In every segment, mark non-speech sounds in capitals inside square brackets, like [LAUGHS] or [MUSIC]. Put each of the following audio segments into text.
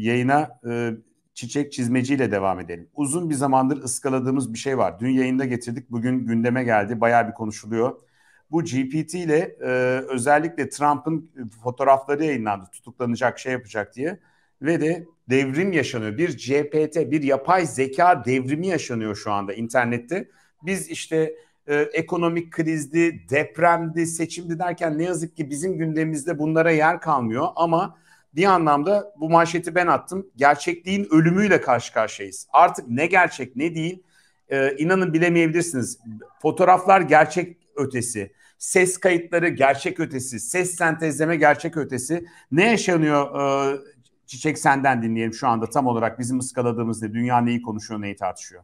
yayına e, çiçek çizmeciyle devam edelim. Uzun bir zamandır ıskaladığımız bir şey var. Dün yayında getirdik, bugün gündeme geldi. Bayağı bir konuşuluyor. Bu GPT ile e, özellikle Trump'ın e, fotoğrafları yayınlandı. Tutuklanacak, şey yapacak diye. Ve de devrim yaşanıyor. Bir GPT, bir yapay zeka devrimi yaşanıyor şu anda internette. Biz işte e, ekonomik krizdi, depremdi, seçimdi derken ne yazık ki bizim gündemimizde bunlara yer kalmıyor. Ama bir anlamda bu manşeti ben attım. Gerçekliğin ölümüyle karşı karşıyayız. Artık ne gerçek ne değil e, inanın bilemeyebilirsiniz. Fotoğraflar gerçek ötesi, ses kayıtları gerçek ötesi, ses sentezleme gerçek ötesi. Ne yaşanıyor e, Çiçek senden dinleyelim şu anda tam olarak bizim ıskaladığımız ne, dünya neyi konuşuyor, neyi tartışıyor?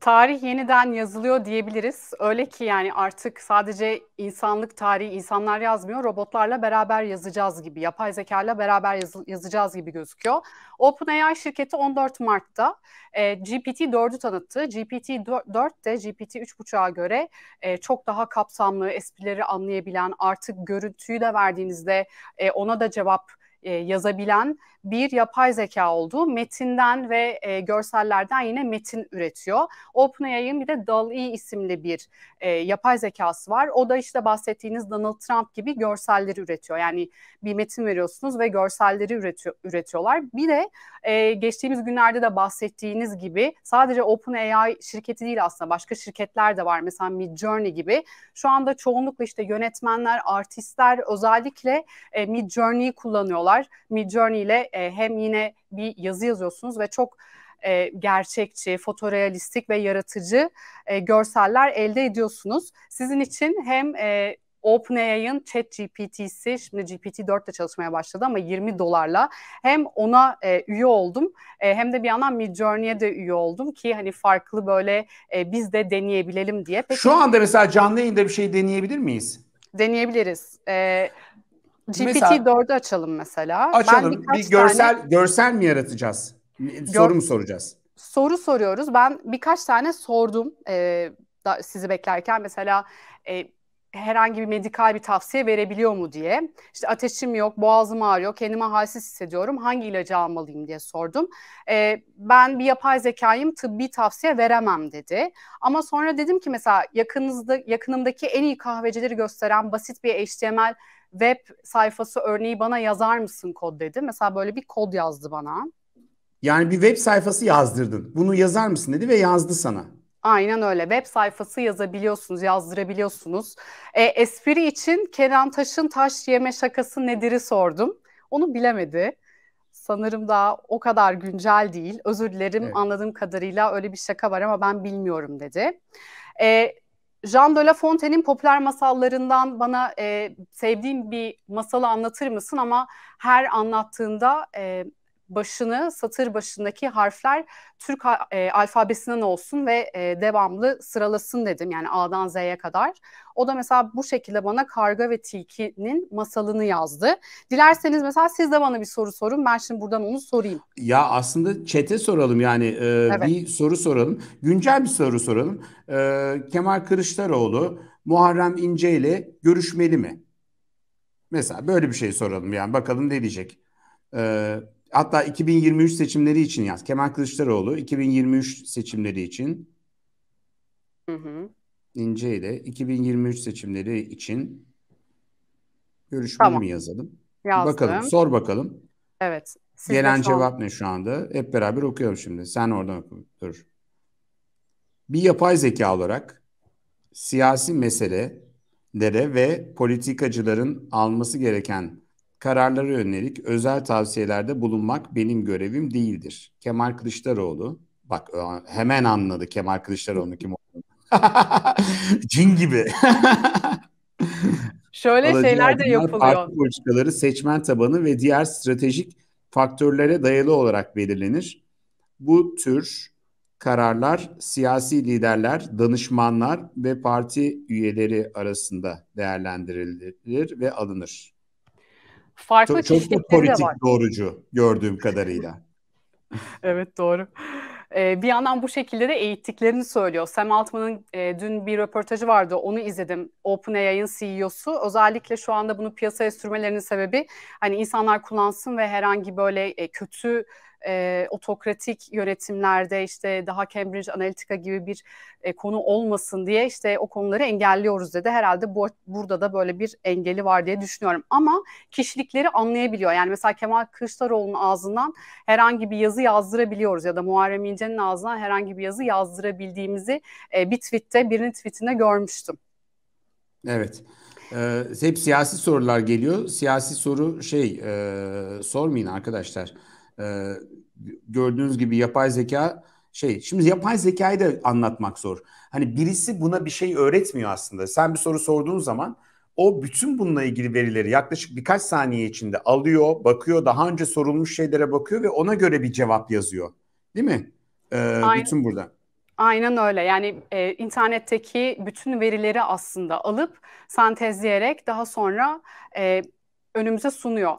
tarih yeniden yazılıyor diyebiliriz. Öyle ki yani artık sadece insanlık tarihi insanlar yazmıyor, robotlarla beraber yazacağız gibi, yapay zeka ile beraber yaz, yazacağız gibi gözüküyor. OpenAI şirketi 14 Mart'ta e, GPT-4'ü tanıttı. GPT-4 de GPT-3.5'a göre e, çok daha kapsamlı, esprileri anlayabilen, artık görüntüyü de verdiğinizde e, ona da cevap e, yazabilen bir yapay zeka olduğu metinden ve e, görsellerden yine metin üretiyor. OpenAI'ın bir de DALL-E isimli bir e, yapay zekası var. O da işte bahsettiğiniz Donald Trump gibi görselleri üretiyor. Yani bir metin veriyorsunuz ve görselleri üretiyor, üretiyorlar. Bir de e, geçtiğimiz günlerde de bahsettiğiniz gibi sadece OpenAI şirketi değil aslında başka şirketler de var. Mesela Midjourney gibi. Şu anda çoğunlukla işte yönetmenler, artistler özellikle e, Midjourney'i kullanıyorlar. Midjourney ile e, hem yine bir yazı yazıyorsunuz ve çok e, gerçekçi, fotorealistik ve yaratıcı e, görseller elde ediyorsunuz. Sizin için hem e, OpenAI'ın chat GPT'si şimdi GPT-4 de çalışmaya başladı ama 20 dolarla hem ona e, üye oldum e, hem de bir yandan Midjourney'e de üye oldum ki hani farklı böyle e, biz de deneyebilelim diye. Peki, Şu anda mesela canlı yayında bir şey deneyebilir miyiz? Deneyebiliriz. Ee, GPT-4'ü açalım mesela. Açalım. Ben bir görsel tane... görsel mi yaratacağız? Gör... Soru mu soracağız? Soru soruyoruz. Ben birkaç tane sordum e, sizi beklerken. Mesela e, herhangi bir medikal bir tavsiye verebiliyor mu diye. İşte ateşim yok, boğazım ağrıyor, kendimi halsiz hissediyorum, hangi ilacı almalıyım diye sordum. E, ben bir yapay zekayım, tıbbi tavsiye veremem dedi. Ama sonra dedim ki mesela yakınızda, yakınımdaki en iyi kahvecileri gösteren basit bir HTML web sayfası örneği bana yazar mısın kod dedi. Mesela böyle bir kod yazdı bana. Yani bir web sayfası yazdırdın. Bunu yazar mısın dedi ve yazdı sana. Aynen öyle. Web sayfası yazabiliyorsunuz, yazdırabiliyorsunuz. E, espri için Kenan Taş'ın taş yeme şakası nedir'i sordum. Onu bilemedi. Sanırım daha o kadar güncel değil. Özür dilerim evet. anladığım kadarıyla öyle bir şaka var ama ben bilmiyorum dedi. E, Jean de La Fontaine'in popüler masallarından bana e, sevdiğim bir masalı anlatır mısın? Ama her anlattığında... E, başını, satır başındaki harfler Türk e, alfabesinden olsun ve e, devamlı sıralasın dedim. Yani A'dan Z'ye kadar. O da mesela bu şekilde bana Karga ve Tilki'nin masalını yazdı. Dilerseniz mesela siz de bana bir soru sorun. Ben şimdi buradan onu sorayım. Ya aslında çete soralım yani e, evet. bir soru soralım. Güncel bir soru soralım. E, Kemal Kılıçdaroğlu Muharrem İnce ile görüşmeli mi? Mesela böyle bir şey soralım yani bakalım ne diyecek. Ee, hatta 2023 seçimleri için yaz. Kemal Kılıçdaroğlu 2023 seçimleri için. Hı hı. İnce 2023 seçimleri için görüşmeyi tamam. mi yazalım? Yazdım. Bakalım, sor bakalım. Evet. Siz Gelen son... cevap ne şu anda? Hep beraber okuyorum şimdi. Sen oradan oku. Dur. Bir yapay zeka olarak siyasi meselelere ve politikacıların alması gereken Kararları önerik, özel tavsiyelerde bulunmak benim görevim değildir. Kemal Kılıçdaroğlu, bak hemen anladı Kemal Kılıçdaroğlu'nun kim olduğunu. [LAUGHS] Cin gibi. [LAUGHS] Şöyle şeyler de yapılıyor. Parti politikaları seçmen tabanı ve diğer stratejik faktörlere dayalı olarak belirlenir. Bu tür kararlar siyasi liderler, danışmanlar ve parti üyeleri arasında değerlendirilir ve alınır farklı çok, çok da politik de var. doğrucu gördüğüm kadarıyla. [LAUGHS] evet doğru. Ee, bir yandan bu şekilde de eğittiklerini söylüyor. Sam Altman'ın e, dün bir röportajı vardı. Onu izledim. OpenAI'ın CEO'su. Özellikle şu anda bunu piyasaya sürmelerinin sebebi hani insanlar kullansın ve herhangi böyle e, kötü e, otokratik yönetimlerde işte daha Cambridge Analytica gibi bir e, konu olmasın diye işte o konuları engelliyoruz dedi. Herhalde bu, burada da böyle bir engeli var diye düşünüyorum. Ama kişilikleri anlayabiliyor. Yani mesela Kemal Kılıçdaroğlu'nun ağzından herhangi bir yazı yazdırabiliyoruz ya da Muharrem İnce'nin ağzından herhangi bir yazı yazdırabildiğimizi e, bir tweette birinin tweetinde görmüştüm. Evet. Ee, hep siyasi sorular geliyor. Siyasi soru şey e, sormayın arkadaşlar e, gördüğünüz gibi yapay zeka şey. Şimdi yapay zekayı da anlatmak zor. Hani birisi buna bir şey öğretmiyor aslında. Sen bir soru sorduğun zaman o bütün bununla ilgili verileri yaklaşık birkaç saniye içinde alıyor, bakıyor, daha önce sorulmuş şeylere bakıyor ve ona göre bir cevap yazıyor. Değil mi? Ee, Bütün burada. Aynen öyle. Yani e, internetteki bütün verileri aslında alıp sentezleyerek daha sonra e, önümüze sunuyor.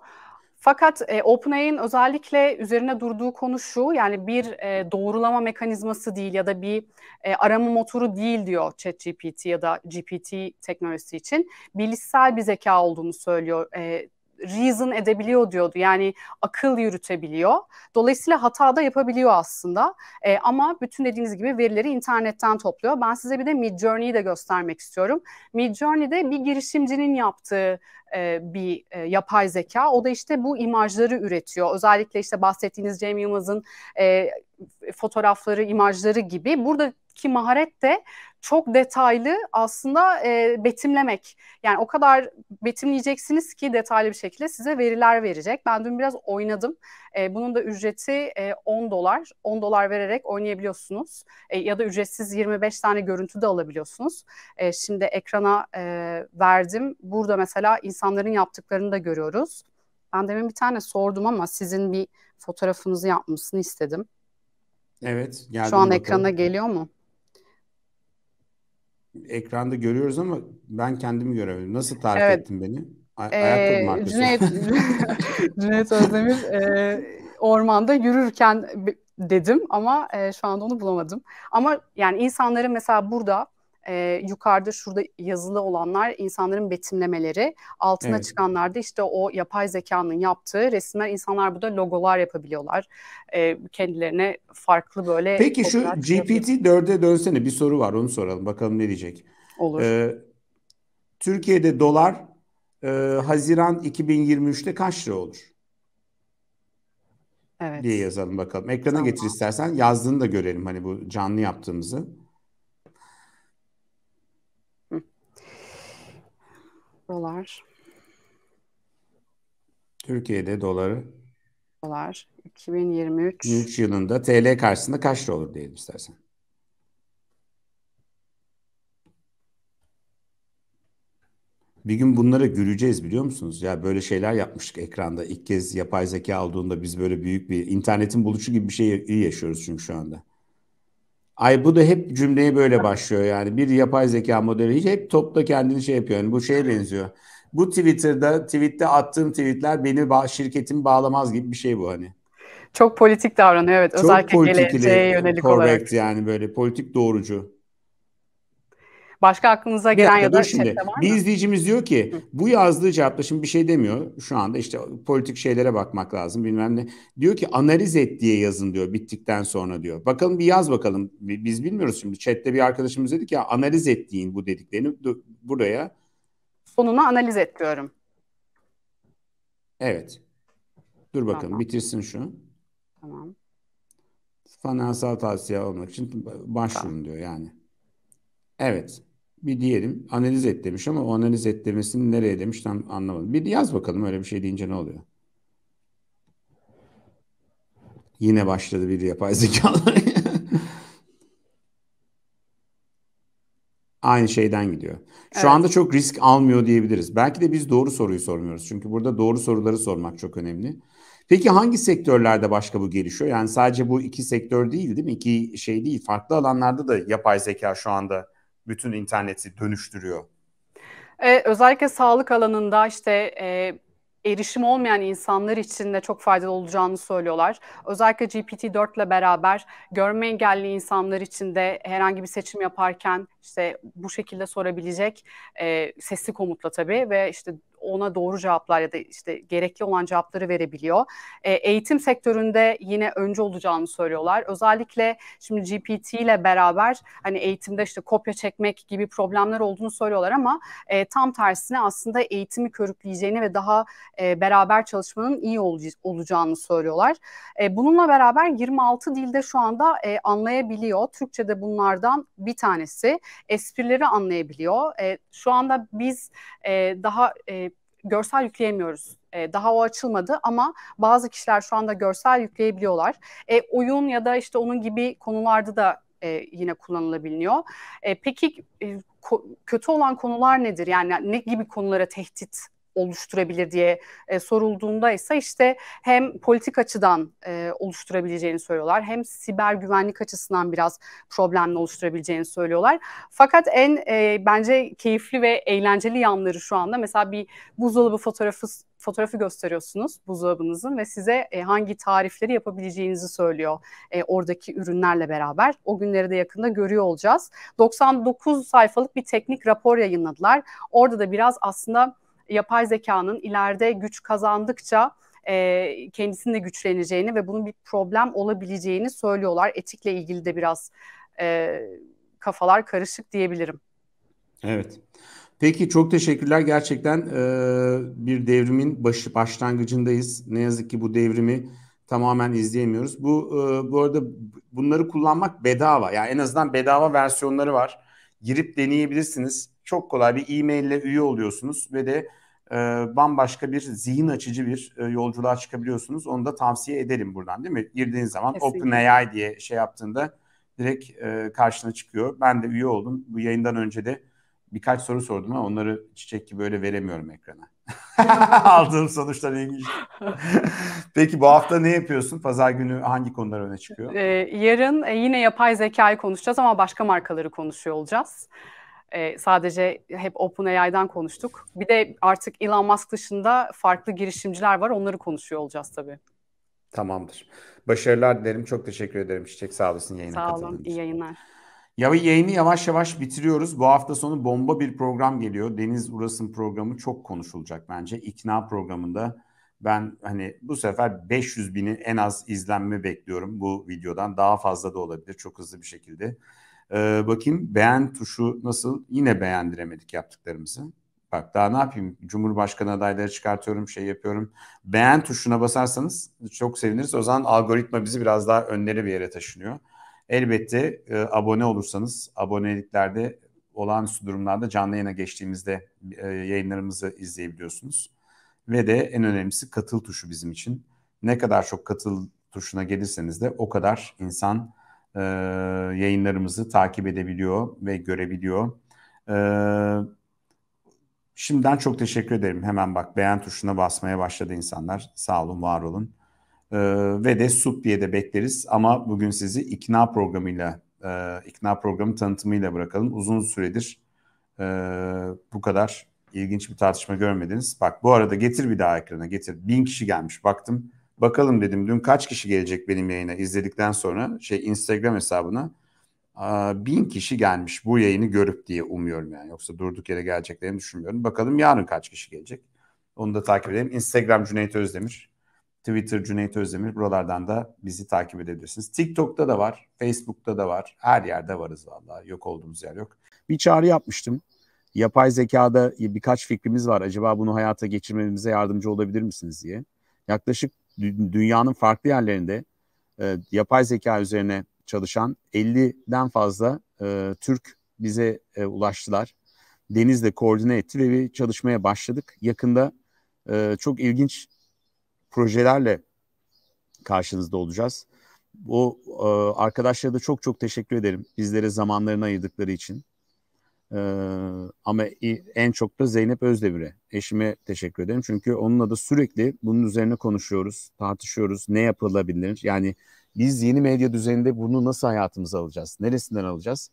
Fakat e, OpenAI'nin özellikle üzerine durduğu konu şu yani bir e, doğrulama mekanizması değil ya da bir e, arama motoru değil diyor ChatGPT ya da GPT teknolojisi için. Bilişsel bir zeka olduğunu söylüyor e, reason edebiliyor diyordu. Yani akıl yürütebiliyor. Dolayısıyla hata da yapabiliyor aslında. E, ama bütün dediğiniz gibi verileri internetten topluyor. Ben size bir de Midjourney'i de göstermek istiyorum. Midjourney'de bir girişimcinin yaptığı e, bir e, yapay zeka. O da işte bu imajları üretiyor. Özellikle işte bahsettiğiniz Cem Yılmaz'ın e, fotoğrafları, imajları gibi. Burada ki maharet de çok detaylı aslında e, betimlemek. Yani o kadar betimleyeceksiniz ki detaylı bir şekilde size veriler verecek. Ben dün biraz oynadım. E, bunun da ücreti e, 10 dolar. 10 dolar vererek oynayabiliyorsunuz. E, ya da ücretsiz 25 tane görüntü de alabiliyorsunuz. E, şimdi ekrana e, verdim. Burada mesela insanların yaptıklarını da görüyoruz. Ben demin bir tane sordum ama sizin bir fotoğrafınızı yapmasını istedim. Evet. Şu an bakalım. ekrana geliyor mu? ekranda görüyoruz ama ben kendimi göremiyorum. Nasıl tarif evet. ettin beni? Ay- ee, ayakkabı markası. Cüneyt, [LAUGHS] [LAUGHS] Cüneyt Özdemir e, ormanda yürürken dedim ama e, şu anda onu bulamadım. Ama yani insanların mesela burada e, yukarıda şurada yazılı olanlar insanların betimlemeleri. Altına evet. çıkanlar da işte o yapay zekanın yaptığı resimler. insanlar burada logolar yapabiliyorlar. E, kendilerine farklı böyle... Peki şu GPT-4'e dönsene bir soru var onu soralım. Bakalım ne diyecek. Olur. Ee, Türkiye'de dolar e, Haziran 2023'te kaç lira olur? Evet. diye yazalım bakalım. Ekrana tamam. getir istersen yazdığını da görelim hani bu canlı yaptığımızı. Dolar. Türkiye'de doları dolar 2023 3 yılında TL karşısında kaç lira olur diyelim istersen. Bir gün bunlara güleceğiz biliyor musunuz? Ya böyle şeyler yapmıştık ekranda. İlk kez yapay zeka olduğunda biz böyle büyük bir internetin buluşu gibi bir şey yaşıyoruz çünkü şu anda. Ay bu da hep cümleye böyle başlıyor yani. Bir yapay zeka modeli hep topla kendini şey yapıyor. Yani bu şeye benziyor. Bu Twitter'da, tweette attığım tweetler beni ba- şirketim bağlamaz gibi bir şey bu hani. Çok politik davranıyor evet. Çok Özellikle geleceğe yönelik olarak. yani böyle politik doğrucu. Başka aklınıza gelen dakika, ya da şimdi. var mı? Bir izleyicimiz diyor ki bu yazdığı cevapta şimdi bir şey demiyor. Şu anda işte politik şeylere bakmak lazım bilmem ne. Diyor ki analiz et diye yazın diyor bittikten sonra diyor. Bakalım bir yaz bakalım. Biz bilmiyoruz şimdi. Chat'te bir arkadaşımız dedi ki analiz ettiğin bu dediklerini buraya. Sonuna analiz et diyorum. Evet. Dur bakalım tamam. bitirsin şu. Tamam. Finansal tavsiye almak için başvurun tamam. diyor yani. Evet bir diyelim analiz et demiş ama o analiz et demesini nereye demiş tam anlamadım. Bir yaz bakalım öyle bir şey deyince ne oluyor? Yine başladı bir yapay zeka [LAUGHS] Aynı şeyden gidiyor. Şu evet. anda çok risk almıyor diyebiliriz. Belki de biz doğru soruyu sormuyoruz. Çünkü burada doğru soruları sormak çok önemli. Peki hangi sektörlerde başka bu gelişiyor? Yani sadece bu iki sektör değil değil mi? İki şey değil. Farklı alanlarda da yapay zeka şu anda bütün interneti dönüştürüyor? Ee, özellikle sağlık alanında işte e, erişim olmayan insanlar için de çok faydalı olacağını söylüyorlar. Özellikle GPT-4 ile beraber görme engelli insanlar için de herhangi bir seçim yaparken işte bu şekilde sorabilecek e, sesli komutla tabii ve işte ona doğru cevaplar ya da işte gerekli olan cevapları verebiliyor. E, eğitim sektöründe yine önce olacağını söylüyorlar. Özellikle şimdi GPT ile beraber hani eğitimde işte kopya çekmek gibi problemler olduğunu söylüyorlar ama e, tam tersine aslında eğitimi körükleyeceğini ve daha e, beraber çalışmanın iyi ol- olacağını söylüyorlar. E, bununla beraber 26 dilde şu anda e, anlayabiliyor. Türkçe'de bunlardan bir tanesi esprileri anlayabiliyor. E, şu anda biz e, daha e, görsel yükleyemiyoruz. E, daha o açılmadı ama bazı kişiler şu anda görsel yükleyebiliyorlar. E, oyun ya da işte onun gibi konularda da e, yine kullanılabiliyor. E, peki e, kötü olan konular nedir? Yani ne gibi konulara tehdit oluşturabilir diye e, sorulduğunda ise işte hem politik açıdan e, oluşturabileceğini söylüyorlar hem siber güvenlik açısından biraz problemle oluşturabileceğini söylüyorlar. Fakat en e, bence keyifli ve eğlenceli yanları şu anda mesela bir buzdolabı fotoğrafı fotoğrafı gösteriyorsunuz buzdolabınızın ve size e, hangi tarifleri yapabileceğinizi söylüyor e, oradaki ürünlerle beraber. O günleri de yakında görüyor olacağız. 99 sayfalık bir teknik rapor yayınladılar. Orada da biraz aslında yapay zekanın ileride güç kazandıkça e, kendisinin de güçleneceğini ve bunun bir problem olabileceğini söylüyorlar. Etikle ilgili de biraz e, kafalar karışık diyebilirim. Evet. Peki çok teşekkürler. Gerçekten e, bir devrimin başı başlangıcındayız. Ne yazık ki bu devrimi tamamen izleyemiyoruz. Bu e, bu arada bunları kullanmak bedava. Yani en azından bedava versiyonları var girip deneyebilirsiniz. Çok kolay bir e-mail ile üye oluyorsunuz ve de e, bambaşka bir zihin açıcı bir e, yolculuğa çıkabiliyorsunuz. Onu da tavsiye ederim buradan değil mi? Girdiğiniz zaman OpenAI diye şey yaptığında direkt e, karşına çıkıyor. Ben de üye oldum. Bu yayından önce de birkaç soru sordum ama onları çiçek gibi böyle veremiyorum ekrana. [LAUGHS] Aldığım sonuçlar ilginç. Peki bu hafta ne yapıyorsun? Pazar günü hangi konular öne çıkıyor? Ee, yarın e, yine yapay zekayı konuşacağız ama başka markaları konuşuyor olacağız. Ee, sadece hep OpenAI'dan konuştuk. Bir de artık Elon Musk dışında farklı girişimciler var. Onları konuşuyor olacağız tabii. Tamamdır. Başarılar dilerim. Çok teşekkür ederim Çiçek. Sağ olasın yayına Sağ olun. İyi yayınlar. Yayını yavaş yavaş bitiriyoruz. Bu hafta sonu bomba bir program geliyor. Deniz Uras'ın programı çok konuşulacak bence. İkna programında ben hani bu sefer 500 bini en az izlenme bekliyorum bu videodan. Daha fazla da olabilir çok hızlı bir şekilde. Ee, bakayım beğen tuşu nasıl? Yine beğendiremedik yaptıklarımızı. Bak daha ne yapayım? Cumhurbaşkanı adayları çıkartıyorum, şey yapıyorum. Beğen tuşuna basarsanız çok seviniriz. O zaman algoritma bizi biraz daha önleri bir yere taşınıyor. Elbette e, abone olursanız aboneliklerde olağanüstü durumlarda canlı yayına geçtiğimizde e, yayınlarımızı izleyebiliyorsunuz. Ve de en önemlisi katıl tuşu bizim için. Ne kadar çok katıl tuşuna gelirseniz de o kadar insan e, yayınlarımızı takip edebiliyor ve görebiliyor. E, şimdiden çok teşekkür ederim. Hemen bak beğen tuşuna basmaya başladı insanlar. Sağ olun, var olun. Ee, ve de Suppi'ye bekleriz ama bugün sizi ikna programıyla, e, ikna programı tanıtımıyla bırakalım. Uzun süredir e, bu kadar ilginç bir tartışma görmediniz. Bak bu arada getir bir daha ekrana getir. Bin kişi gelmiş baktım. Bakalım dedim dün kaç kişi gelecek benim yayına izledikten sonra şey Instagram hesabına bin kişi gelmiş bu yayını görüp diye umuyorum yani. Yoksa durduk yere geleceklerini düşünmüyorum. Bakalım yarın kaç kişi gelecek. Onu da takip edelim. Instagram Cüneyt Özdemir. Twitter Cüneyt Özdemir. Buralardan da bizi takip edebilirsiniz. TikTok'ta da var, Facebook'ta da var. Her yerde varız vallahi. Yok olduğumuz yer yok. Bir çağrı yapmıştım. Yapay zekada birkaç fikrimiz var. Acaba bunu hayata geçirmemize yardımcı olabilir misiniz diye. Yaklaşık dünyanın farklı yerlerinde e, yapay zeka üzerine çalışan 50'den fazla e, Türk bize e, ulaştılar. de koordine etti ve bir çalışmaya başladık. Yakında e, çok ilginç projelerle karşınızda olacağız. Bu e, arkadaşlara da çok çok teşekkür ederim. Bizlere zamanlarını ayırdıkları için. E, ama en çok da Zeynep Özdemir'e, eşime teşekkür ederim. Çünkü onunla da sürekli bunun üzerine konuşuyoruz, tartışıyoruz. Ne yapılabilir? Yani biz yeni medya düzeninde bunu nasıl hayatımıza alacağız? Neresinden alacağız?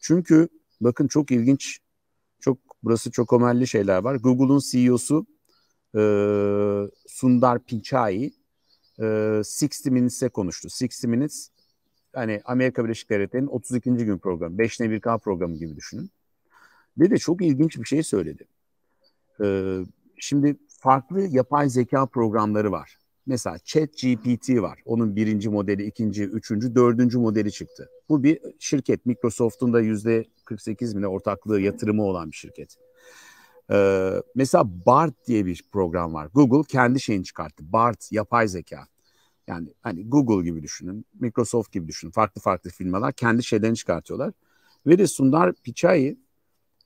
Çünkü bakın çok ilginç, çok burası çok omelli şeyler var. Google'un CEO'su ee, e, Sundar Pichai e, 60 Minutes'e konuştu. 60 Minutes hani Amerika Birleşik Devletleri'nin 32. gün programı, 5 ne 1K programı gibi düşünün. Ve de çok ilginç bir şey söyledi. Ee, şimdi farklı yapay zeka programları var. Mesela Chat GPT var. Onun birinci modeli, ikinci, üçüncü, dördüncü modeli çıktı. Bu bir şirket. Microsoft'un da yüzde 48 bine ortaklığı yatırımı olan bir şirket. Ee, mesela BART diye bir program var. Google kendi şeyini çıkarttı. BART yapay zeka. Yani hani Google gibi düşünün, Microsoft gibi düşünün. Farklı farklı firmalar kendi şeylerini çıkartıyorlar. Ve Sundar Pichai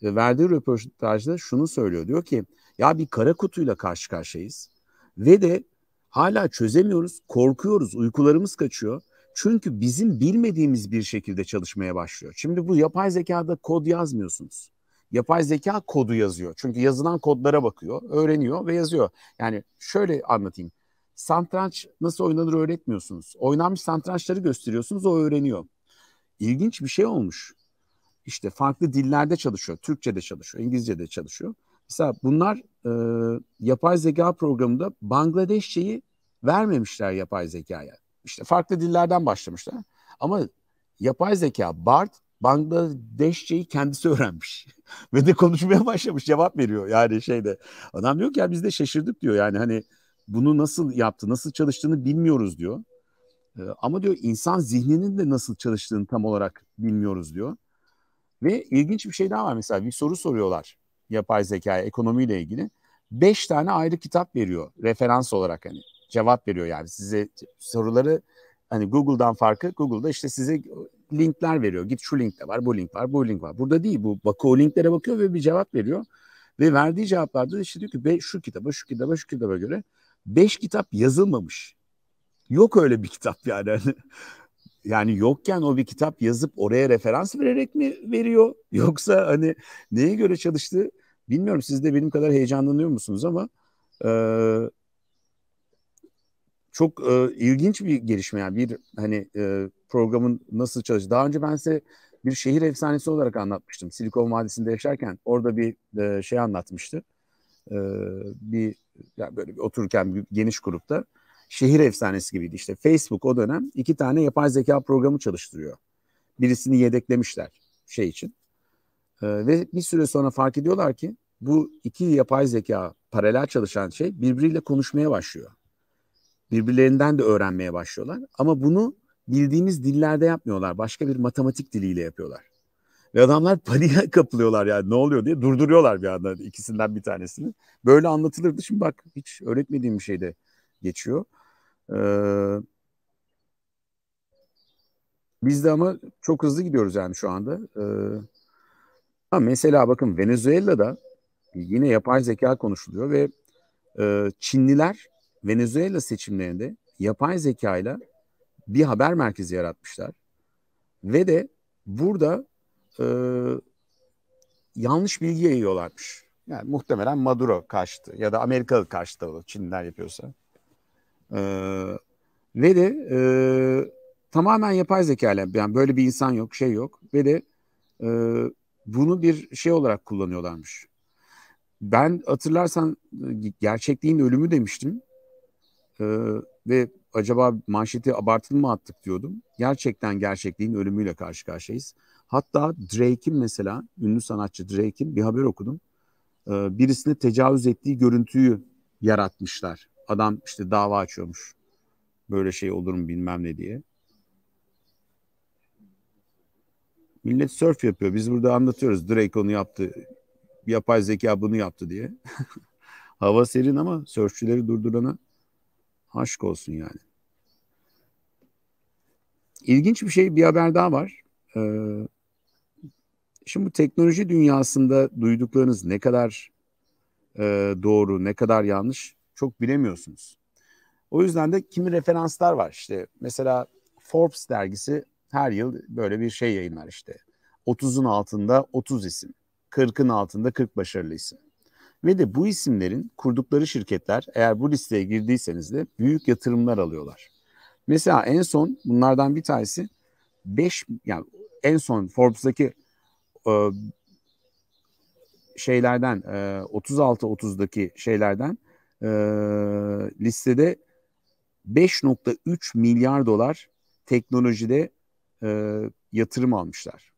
e, verdiği röportajda şunu söylüyor. Diyor ki ya bir kara kutuyla karşı karşıyayız ve de hala çözemiyoruz, korkuyoruz, uykularımız kaçıyor. Çünkü bizim bilmediğimiz bir şekilde çalışmaya başlıyor. Şimdi bu yapay zekada kod yazmıyorsunuz yapay zeka kodu yazıyor. Çünkü yazılan kodlara bakıyor, öğreniyor ve yazıyor. Yani şöyle anlatayım. Santranç nasıl oynanır öğretmiyorsunuz. Oynanmış santrançları gösteriyorsunuz, o öğreniyor. İlginç bir şey olmuş. İşte farklı dillerde çalışıyor. Türkçe'de çalışıyor, İngilizce'de çalışıyor. Mesela bunlar e, yapay zeka programında Bangladeşçeyi vermemişler yapay zekaya. İşte farklı dillerden başlamışlar. Ama yapay zeka BART Bangladeşçeyi kendisi öğrenmiş. [LAUGHS] Ve de konuşmaya başlamış cevap veriyor yani şeyde. Adam diyor ki ya biz de şaşırdık diyor yani hani bunu nasıl yaptı nasıl çalıştığını bilmiyoruz diyor. Ee, ama diyor insan zihninin de nasıl çalıştığını tam olarak bilmiyoruz diyor. Ve ilginç bir şey daha var mesela bir soru soruyorlar yapay zekaya ekonomiyle ilgili. Beş tane ayrı kitap veriyor referans olarak hani cevap veriyor yani size soruları hani Google'dan farkı Google'da işte size linkler veriyor. Git şu link de var, bu link var, bu link var. Burada değil bu. Bak o linklere bakıyor ve bir cevap veriyor. Ve verdiği cevaplarda da işte diyor ki be, şu kitaba, şu kitaba, şu kitaba göre beş kitap yazılmamış. Yok öyle bir kitap yani. [LAUGHS] yani yokken o bir kitap yazıp oraya referans vererek mi veriyor? [LAUGHS] Yoksa hani neye göre çalıştı? Bilmiyorum siz de benim kadar heyecanlanıyor musunuz ama e, çok e, ilginç bir gelişme yani bir hani e, programın nasıl çalıştığı. Daha önce ben size bir şehir efsanesi olarak anlatmıştım. Silikon Vadisi'nde yaşarken orada bir e, şey anlatmıştı. E, bir yani böyle bir otururken bir geniş grupta şehir efsanesi gibiydi. İşte Facebook o dönem iki tane yapay zeka programı çalıştırıyor. Birisini yedeklemişler şey için. E, ve bir süre sonra fark ediyorlar ki bu iki yapay zeka paralel çalışan şey birbiriyle konuşmaya başlıyor. Birbirlerinden de öğrenmeye başlıyorlar. Ama bunu bildiğimiz dillerde yapmıyorlar. Başka bir matematik diliyle yapıyorlar. Ve adamlar paniğe [LAUGHS] kapılıyorlar yani ne oluyor diye durduruyorlar bir anda ikisinden bir tanesini. Böyle anlatılırdı. Şimdi bak hiç öğretmediğim bir şey de geçiyor. Ee, biz de ama çok hızlı gidiyoruz yani şu anda. Ee, mesela bakın Venezuela'da yine yapay zeka konuşuluyor ve e, Çinliler Venezuela seçimlerinde yapay zeka ile bir haber merkezi yaratmışlar. Ve de burada e, yanlış bilgi yayıyorlarmış. Yani muhtemelen Maduro karşıtı ya da Amerikalı karşıtı olur Çinliler yapıyorsa. Ee, ve de e, tamamen yapay zeka ile yani böyle bir insan yok şey yok ve de e, bunu bir şey olarak kullanıyorlarmış. Ben hatırlarsan e, gerçekliğin ölümü demiştim. Ee, ve acaba manşeti abartılı mı attık diyordum. Gerçekten gerçekliğin ölümüyle karşı karşıyayız. Hatta Drake'in mesela, ünlü sanatçı Drake'in bir haber okudum. Ee, birisine tecavüz ettiği görüntüyü yaratmışlar. Adam işte dava açıyormuş. Böyle şey olur mu bilmem ne diye. Millet surf yapıyor. Biz burada anlatıyoruz. Drake onu yaptı. Yapay zeka bunu yaptı diye. [LAUGHS] Hava serin ama sörfçüleri durdurana Aşk olsun yani. İlginç bir şey bir haber daha var. Ee, şimdi bu teknoloji dünyasında duyduklarınız ne kadar e, doğru ne kadar yanlış çok bilemiyorsunuz. O yüzden de kimi referanslar var işte. Mesela Forbes dergisi her yıl böyle bir şey yayınlar işte. 30'un altında 30 isim, 40'ın altında 40 başarılı isim. Ve de bu isimlerin kurdukları şirketler eğer bu listeye girdiyseniz de büyük yatırımlar alıyorlar. Mesela en son bunlardan bir tanesi 5 yani en son Forbes'daki e, şeylerden e, 36-30'daki şeylerden e, listede 5.3 milyar dolar teknolojide e, yatırım almışlar.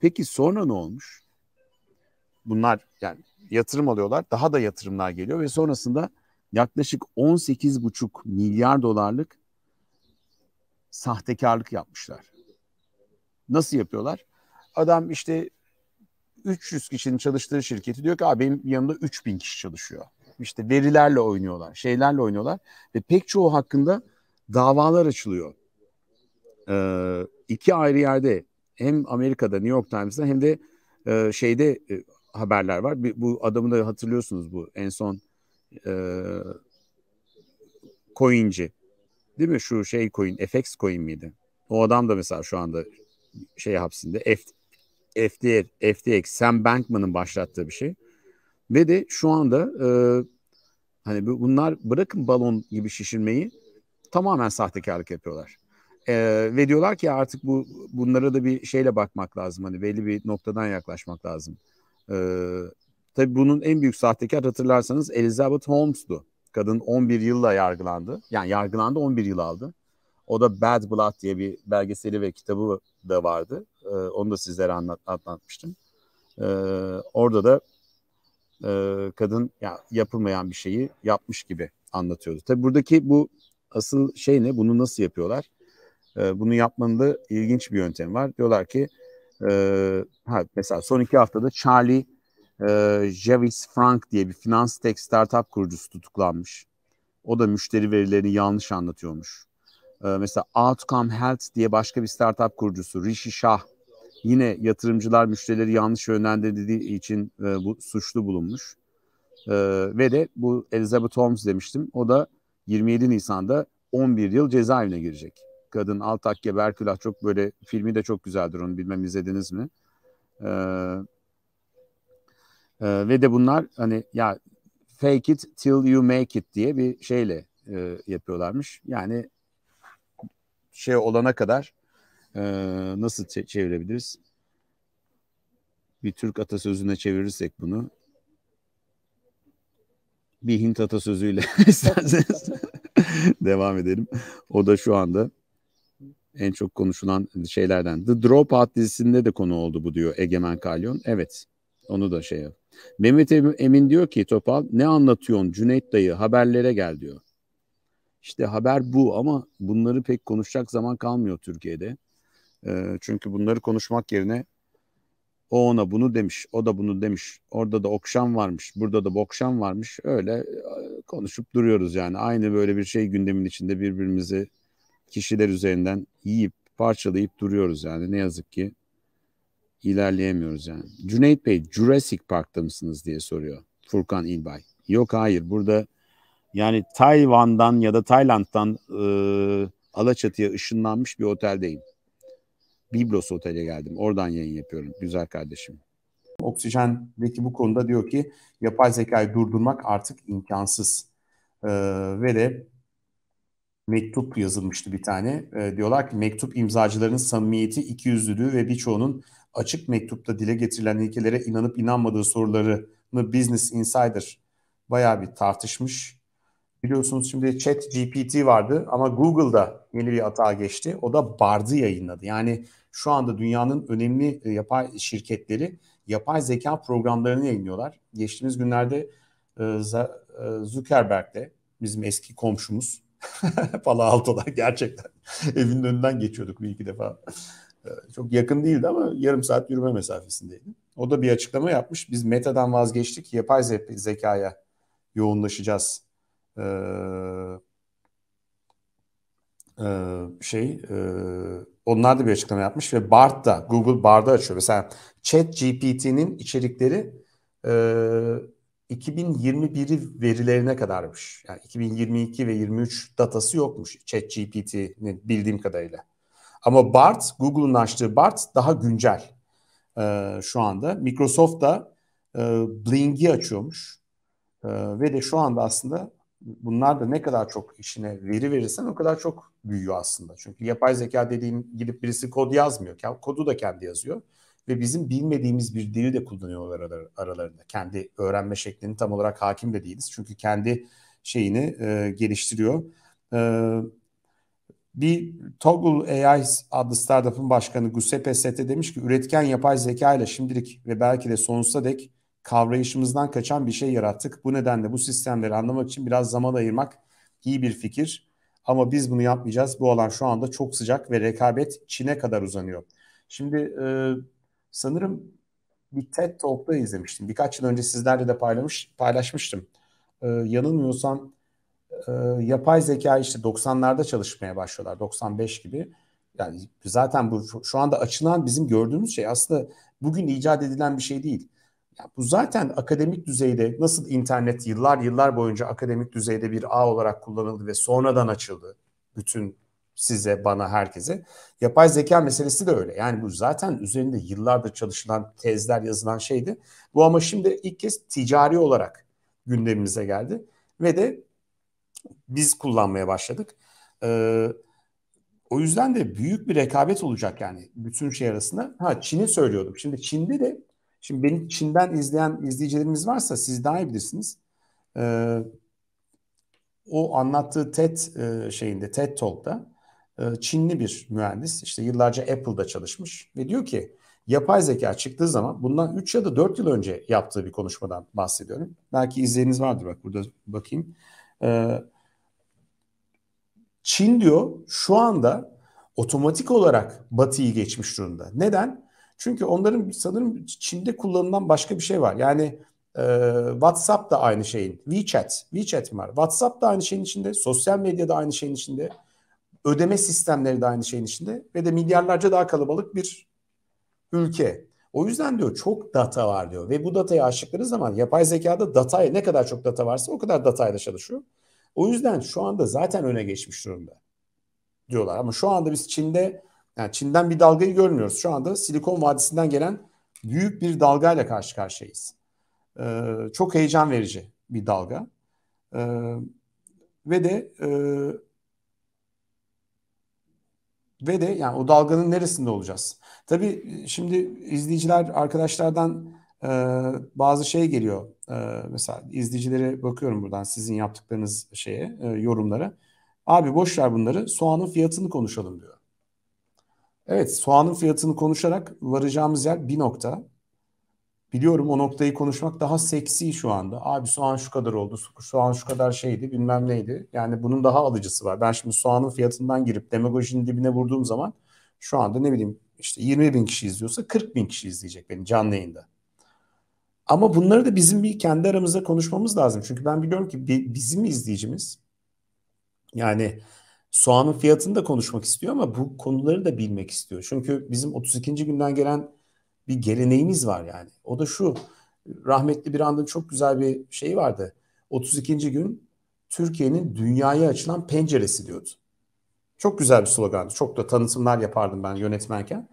Peki sonra ne olmuş? Bunlar yani yatırım alıyorlar. Daha da yatırımlar geliyor ve sonrasında yaklaşık 18,5 milyar dolarlık sahtekarlık yapmışlar. Nasıl yapıyorlar? Adam işte 300 kişinin çalıştığı şirketi diyor ki abi benim yanımda 3000 kişi çalışıyor. İşte verilerle oynuyorlar, şeylerle oynuyorlar ve pek çoğu hakkında davalar açılıyor. Ee, iki ayrı yerde hem Amerika'da New York Times'da hem de e, şeyde e, haberler var. Bir, bu adamı da hatırlıyorsunuz bu en son e, coinci. Değil mi? Şu şey coin, FX coin miydi? O adam da mesela şu anda şey hapsinde. F, FD, FTX, Sam Bankman'ın başlattığı bir şey. Ve de şu anda e, hani bunlar bırakın balon gibi şişirmeyi tamamen sahtekarlık yapıyorlar. E, ve diyorlar ki artık bu bunlara da bir şeyle bakmak lazım. Hani belli bir noktadan yaklaşmak lazım. E, tabii bunun en büyük sahtekar hatırlarsanız Elizabeth Holmes'du. Kadın 11 yılla yargılandı. Yani yargılandı 11 yıl aldı. O da Bad Blood diye bir belgeseli ve kitabı da vardı. E, onu da sizlere anlat, anlatmıştım. E, orada da e, kadın ya, yapılmayan bir şeyi yapmış gibi anlatıyordu. Tabii buradaki bu asıl şey ne? Bunu nasıl yapıyorlar? E, bunu yapmanın da ilginç bir yöntemi var. Diyorlar ki e, ha, mesela son iki haftada Charlie e, Javis Frank diye bir finans tech startup kurucusu tutuklanmış. O da müşteri verilerini yanlış anlatıyormuş. E, mesela Outcome Health diye başka bir startup kurucusu Rishi Shah yine yatırımcılar müşterileri yanlış yönlendirdiği için e, bu suçlu bulunmuş. E, ve de bu Elizabeth Holmes demiştim. O da 27 Nisan'da 11 yıl cezaevine girecek kadın Altakya Berkülah çok böyle filmi de çok güzeldir onu bilmem izlediniz mi? Ee, e, ve de bunlar hani ya fake it till you make it diye bir şeyle e, yapıyorlarmış. Yani şey olana kadar e, nasıl çevirebiliriz? Bir Türk atasözüne çevirirsek bunu bir Hint atasözüyle [LAUGHS] isterseniz [LAUGHS] devam edelim. O da şu anda en çok konuşulan şeylerden. The Dropout dizisinde de konu oldu bu diyor Egemen Kalyon. Evet onu da şey yap. Mehmet Emin diyor ki Topal ne anlatıyorsun Cüneyt dayı haberlere gel diyor. İşte haber bu ama bunları pek konuşacak zaman kalmıyor Türkiye'de. E, çünkü bunları konuşmak yerine o ona bunu demiş, o da bunu demiş. Orada da okşam varmış, burada da bokşam varmış. Öyle e, konuşup duruyoruz yani. Aynı böyle bir şey gündemin içinde birbirimizi kişiler üzerinden yiyip parçalayıp duruyoruz yani ne yazık ki ilerleyemiyoruz yani. Cüneyt Bey Jurassic Park'ta mısınız diye soruyor Furkan İlbay. Yok hayır burada yani Tayvan'dan ya da Tayland'dan e, Alaçatı'ya ışınlanmış bir oteldeyim. Biblos Otel'e geldim. Oradan yayın yapıyorum güzel kardeşim. Oksijen'deki bu konuda diyor ki yapay zekayı durdurmak artık imkansız. Ee, ve de mektup yazılmıştı bir tane. E, diyorlar ki mektup imzacılarının samimiyeti, ikiyüzlülüğü ve birçoğunun açık mektupta dile getirilen ilkelere inanıp inanmadığı sorularını Business Insider bayağı bir tartışmış. Biliyorsunuz şimdi chat GPT vardı ama Google'da yeni bir hata geçti. O da Bard'ı yayınladı. Yani şu anda dünyanın önemli e, yapay şirketleri yapay zeka programlarını yayınlıyorlar. Geçtiğimiz günlerde e, e, Zuckerberg de bizim eski komşumuz [LAUGHS] Palo Alto'da gerçekten [LAUGHS] evin önünden geçiyorduk bir iki defa. Ee, çok yakın değildi ama yarım saat yürüme mesafesindeydi. O da bir açıklama yapmış. Biz metadan vazgeçtik. Yapay zekaya yoğunlaşacağız. Ee, e, şey e, onlar da bir açıklama yapmış ve Bard da Google Bard'ı açıyor. Mesela Chat GPT'nin içerikleri e, 2021 verilerine kadarmış. Yani 2022 ve 23 datası yokmuş ChatGPT'nin bildiğim kadarıyla. Ama BART, Google'un açtığı BART daha güncel e, şu anda. Microsoft da e, Bling'i açıyormuş. E, ve de şu anda aslında bunlar da ne kadar çok işine veri verirsen o kadar çok büyüyor aslında. Çünkü yapay zeka dediğin gidip birisi kod yazmıyor. Kodu da kendi yazıyor ve bizim bilmediğimiz bir dili de kullanıyorlar aralarında. Kendi öğrenme şeklini tam olarak hakim de değiliz. Çünkü kendi şeyini e, geliştiriyor. E, bir Toggle AI adlı startup'ın başkanı Giuseppe Sette demiş ki üretken yapay zeka ile şimdilik ve belki de sonsuza dek kavrayışımızdan kaçan bir şey yarattık. Bu nedenle bu sistemleri anlamak için biraz zaman ayırmak iyi bir fikir. Ama biz bunu yapmayacağız. Bu alan şu anda çok sıcak ve rekabet Çin'e kadar uzanıyor. Şimdi e, sanırım bir TED Talk'ta izlemiştim. Birkaç yıl önce sizlerle de paylaşmış, paylaşmıştım. Ee, yanılmıyorsam e, yapay zeka işte 90'larda çalışmaya başlıyorlar. 95 gibi. Yani zaten bu şu anda açılan bizim gördüğümüz şey aslında bugün icat edilen bir şey değil. Ya bu zaten akademik düzeyde nasıl internet yıllar yıllar boyunca akademik düzeyde bir ağ olarak kullanıldı ve sonradan açıldı bütün size, bana, herkese. Yapay zeka meselesi de öyle. Yani bu zaten üzerinde yıllardır çalışılan tezler yazılan şeydi. Bu ama şimdi ilk kez ticari olarak gündemimize geldi ve de biz kullanmaya başladık. Ee, o yüzden de büyük bir rekabet olacak yani bütün şey arasında. Ha Çin'i söylüyordum. Şimdi Çin'de de şimdi beni Çin'den izleyen izleyicilerimiz varsa siz daha iyi bilirsiniz. Ee, o anlattığı TED e, şeyinde TED Talk'ta e, Çinli bir mühendis işte yıllarca Apple'da çalışmış ve diyor ki yapay zeka çıktığı zaman bundan 3 ya da 4 yıl önce yaptığı bir konuşmadan bahsediyorum. Belki izleyeniniz vardır bak burada bakayım. E, Çin diyor şu anda otomatik olarak Batı'yı geçmiş durumda. Neden? Çünkü onların sanırım Çin'de kullanılan başka bir şey var. Yani e, WhatsApp da aynı şeyin, WeChat, WeChat var. WhatsApp da aynı şeyin içinde, sosyal medya da aynı şeyin içinde. Ödeme sistemleri de aynı şeyin içinde ve de milyarlarca daha kalabalık bir ülke. O yüzden diyor çok data var diyor ve bu datayı aşıkları zaman yapay zekada dataya ne kadar çok data varsa o kadar datayla çalışıyor. O yüzden şu anda zaten öne geçmiş durumda diyorlar. Ama şu anda biz Çin'de yani Çin'den bir dalgayı görmüyoruz. Şu anda Silikon Vadisi'nden gelen büyük bir dalgayla karşı karşıyayız. Ee, çok heyecan verici bir dalga. Ee, ve de e, ve de yani o dalganın neresinde olacağız? Tabii e, şimdi izleyiciler arkadaşlardan e, bazı şey geliyor. E, mesela izleyicilere bakıyorum buradan sizin yaptıklarınız şeye e, yorumlara. Abi boş ver bunları soğanın fiyatını konuşalım diyor. Evet soğanın fiyatını konuşarak varacağımız yer bir nokta. Biliyorum o noktayı konuşmak daha seksi şu anda. Abi soğan şu kadar oldu, soğan şu kadar şeydi bilmem neydi. Yani bunun daha alıcısı var. Ben şimdi soğanın fiyatından girip demagojinin dibine vurduğum zaman şu anda ne bileyim işte 20 bin kişi izliyorsa 40 bin kişi izleyecek beni canlı yayında. Ama bunları da bizim bir kendi aramızda konuşmamız lazım. Çünkü ben biliyorum ki bizim izleyicimiz yani soğanın fiyatını da konuşmak istiyor ama bu konuları da bilmek istiyor. Çünkü bizim 32. günden gelen bir geleneğimiz var yani. O da şu. Rahmetli bir andın çok güzel bir şeyi vardı. 32. gün Türkiye'nin dünyaya açılan penceresi diyordu. Çok güzel bir slogandı. Çok da tanıtımlar yapardım ben yönetmenken.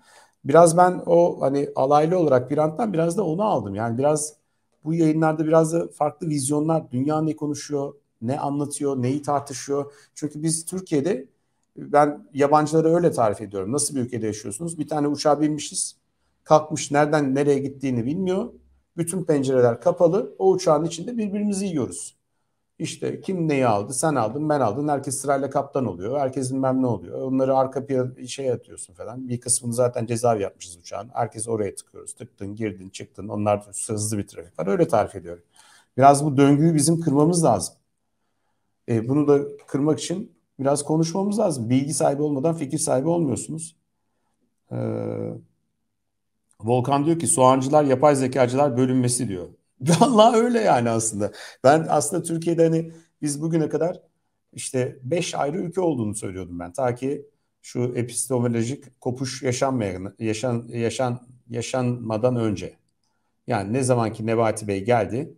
Biraz ben o hani alaylı olarak bir andan biraz da onu aldım. Yani biraz bu yayınlarda biraz da farklı vizyonlar, dünya ne konuşuyor, ne anlatıyor, neyi tartışıyor. Çünkü biz Türkiye'de ben yabancılara öyle tarif ediyorum. Nasıl bir ülkede yaşıyorsunuz? Bir tane uçağa binmişiz kalkmış nereden nereye gittiğini bilmiyor. Bütün pencereler kapalı. O uçağın içinde birbirimizi yiyoruz. İşte kim neyi aldı? Sen aldın, ben aldım. Herkes sırayla kaptan oluyor. herkesin bilmem ne oluyor. Onları arka bir şey atıyorsun falan. Bir kısmını zaten cezaevi yapmışız uçağın. Herkes oraya tıkıyoruz. Tıktın, girdin, çıktın. Onlar hızlı bir trafik var. Öyle tarif ediyorum. Biraz bu döngüyü bizim kırmamız lazım. E, bunu da kırmak için biraz konuşmamız lazım. Bilgi sahibi olmadan fikir sahibi olmuyorsunuz. Eee Volkan diyor ki soğancılar yapay zekacılar bölünmesi diyor. [LAUGHS] Vallahi öyle yani aslında. Ben aslında Türkiye'de hani biz bugüne kadar işte beş ayrı ülke olduğunu söylüyordum ben. Ta ki şu epistemolojik kopuş yaşanmayan, yaşan, yaşan, yaşanmadan önce. Yani ne zaman ki Nebati Bey geldi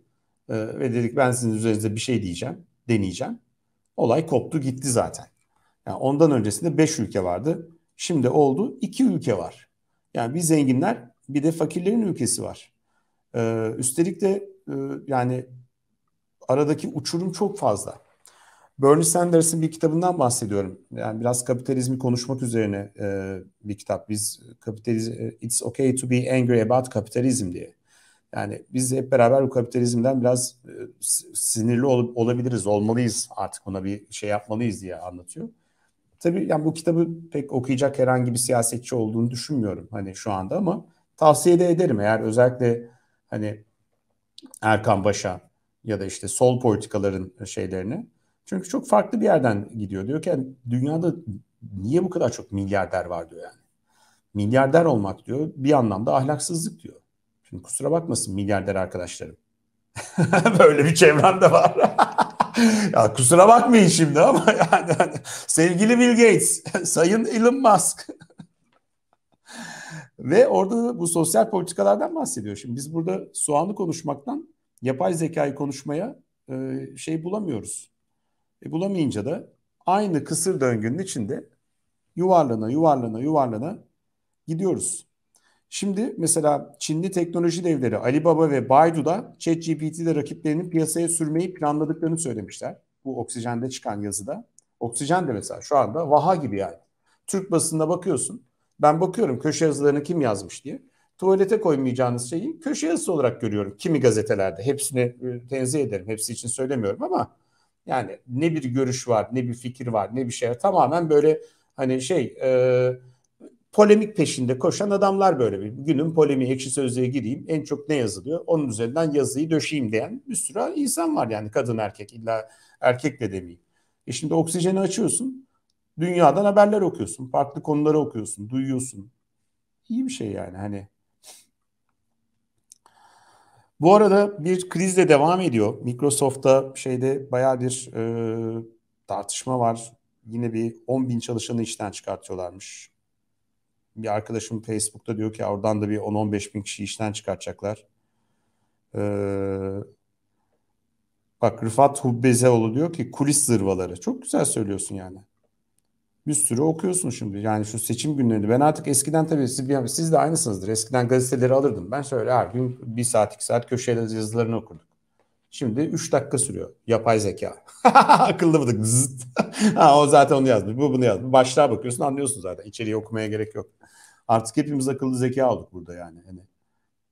e, ve dedik ben sizin üzerinize bir şey diyeceğim, deneyeceğim. Olay koptu gitti zaten. Yani ondan öncesinde beş ülke vardı. Şimdi oldu iki ülke var. Yani bir zenginler bir de fakirlerin ülkesi var. Ee, üstelik de e, yani aradaki uçurum çok fazla. Bernie Sanders'ın bir kitabından bahsediyorum. Yani biraz kapitalizmi konuşmak üzerine e, bir kitap. Biz kapitalizm, it's okay to be angry about kapitalizm diye. Yani biz hep beraber bu kapitalizmden biraz e, sinirli ol, olabiliriz, olmalıyız artık Ona bir şey yapmalıyız diye anlatıyor. Tabii yani bu kitabı pek okuyacak herhangi bir siyasetçi olduğunu düşünmüyorum hani şu anda ama tavsiye de ederim eğer özellikle hani Erkan Baş'a ya da işte sol politikaların şeylerini. Çünkü çok farklı bir yerden gidiyor. Diyor ki yani dünyada niye bu kadar çok milyarder var diyor yani. Milyarder olmak diyor bir anlamda ahlaksızlık diyor. Şimdi kusura bakmasın milyarder arkadaşlarım. [LAUGHS] Böyle bir çevrem de var ya kusura bakmayın şimdi ama [LAUGHS] yani, yani sevgili Bill Gates, [LAUGHS] Sayın Elon Musk. [LAUGHS] Ve orada bu sosyal politikalardan bahsediyor. Şimdi biz burada soğanı konuşmaktan yapay zekayı konuşmaya e, şey bulamıyoruz. E, bulamayınca da aynı kısır döngünün içinde yuvarlana yuvarlana yuvarlana gidiyoruz. Şimdi mesela Çinli teknoloji devleri Alibaba ve Baidu da ChatGPT'de rakiplerinin piyasaya sürmeyi planladıklarını söylemişler. Bu Oksijen'de çıkan yazıda. Oksijen de mesela şu anda vaha gibi yani. Türk basında bakıyorsun. Ben bakıyorum köşe yazılarını kim yazmış diye. Tuvalete koymayacağınız şeyi köşe yazısı olarak görüyorum. Kimi gazetelerde. Hepsini e, tenzih ederim. Hepsi için söylemiyorum ama yani ne bir görüş var, ne bir fikir var, ne bir şey. Tamamen böyle hani şey... E, polemik peşinde koşan adamlar böyle bir günün polemiği ekşi sözlüğe gireyim en çok ne yazılıyor onun üzerinden yazıyı döşeyim diyen bir sürü insan var yani kadın erkek illa erkek de demeyeyim. E şimdi oksijeni açıyorsun dünyadan haberler okuyorsun farklı konuları okuyorsun duyuyorsun iyi bir şey yani hani. Bu arada bir kriz de devam ediyor. Microsoft'ta şeyde baya bir e, tartışma var. Yine bir 10 bin çalışanı işten çıkartıyorlarmış bir arkadaşım Facebook'ta diyor ki oradan da bir 10-15 bin kişi işten çıkartacaklar. Ee, bak Rıfat Hubbezeoğlu diyor ki kulis zırvaları. Çok güzel söylüyorsun yani. Bir sürü okuyorsun şimdi. Yani şu seçim günlerinde. Ben artık eskiden tabii siz, siz de aynısınızdır. Eskiden gazeteleri alırdım. Ben şöyle her gün bir saat iki saat köşe yazılarını okurdum. Şimdi 3 dakika sürüyor. Yapay zeka. [LAUGHS] Akıllı mıdık? Zıt. [LAUGHS] ha, o zaten onu yazmış. Bu bunu yazmış. Başlığa bakıyorsun anlıyorsun zaten. İçeriği okumaya gerek yok. Artık hepimiz akıllı zeka olduk burada yani. Hani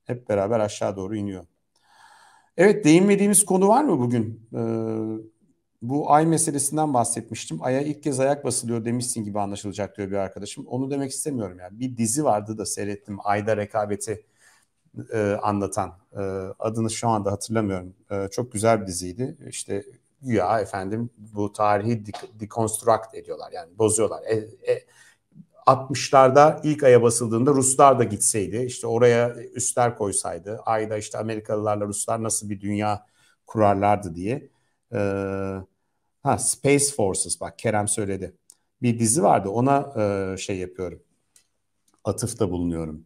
hep beraber aşağı doğru iniyor. Evet değinmediğimiz konu var mı bugün? Ee, bu ay meselesinden bahsetmiştim. Ay'a ilk kez ayak basılıyor demişsin gibi anlaşılacak diyor bir arkadaşım. Onu demek istemiyorum yani. Bir dizi vardı da seyrettim. Ay'da rekabeti e, anlatan e, adını şu anda hatırlamıyorum. E, çok güzel bir diziydi. İşte ya efendim bu tarihi deconstruct ediyorlar yani bozuyorlar. E, e, 60'larda ilk aya basıldığında Ruslar da gitseydi işte oraya üstler koysaydı ayda işte Amerikalılarla Ruslar nasıl bir dünya kurarlardı diye. E, ha Space Forces bak Kerem söyledi. Bir dizi vardı ona e, şey yapıyorum. Atıfta bulunuyorum.